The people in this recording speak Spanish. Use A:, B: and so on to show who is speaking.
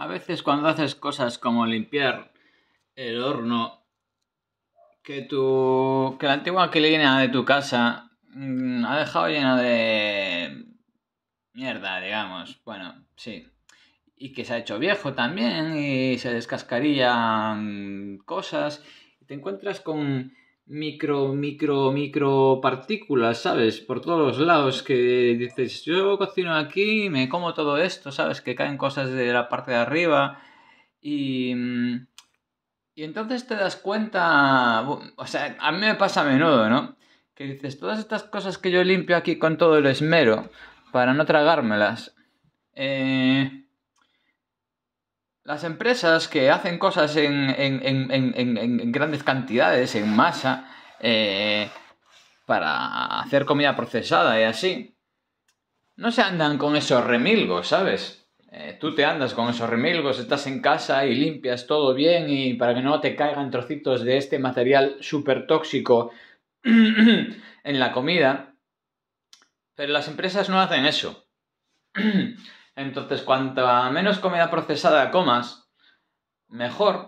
A: A veces cuando haces cosas como limpiar el horno, que tu que la antigua inquilina de tu casa mm, ha dejado llena de mierda, digamos. Bueno, sí. Y que se ha hecho viejo también y se descascarían cosas. Y te encuentras con micro, micro, micro partículas, ¿sabes? Por todos los lados, que dices, yo cocino aquí, me como todo esto, ¿sabes? Que caen cosas de la parte de arriba y... Mm, y entonces te das cuenta, o sea, a mí me pasa a menudo, ¿no? Que dices, todas estas cosas que yo limpio aquí con todo el esmero para no tragármelas, eh, las empresas que hacen cosas en, grandes cantidades, en masa, eh, para hacer comida procesada y así, no se andan con esos remilgos, ¿sabes? Eh, tú te andas con esos remilgos, estás en casa y limpias todo bien y para que no te caigan trocitos de este material súper tóxico en la comida. Pero las empresas no hacen eso. Entonces, cuanta menos comida procesada comas, mejor,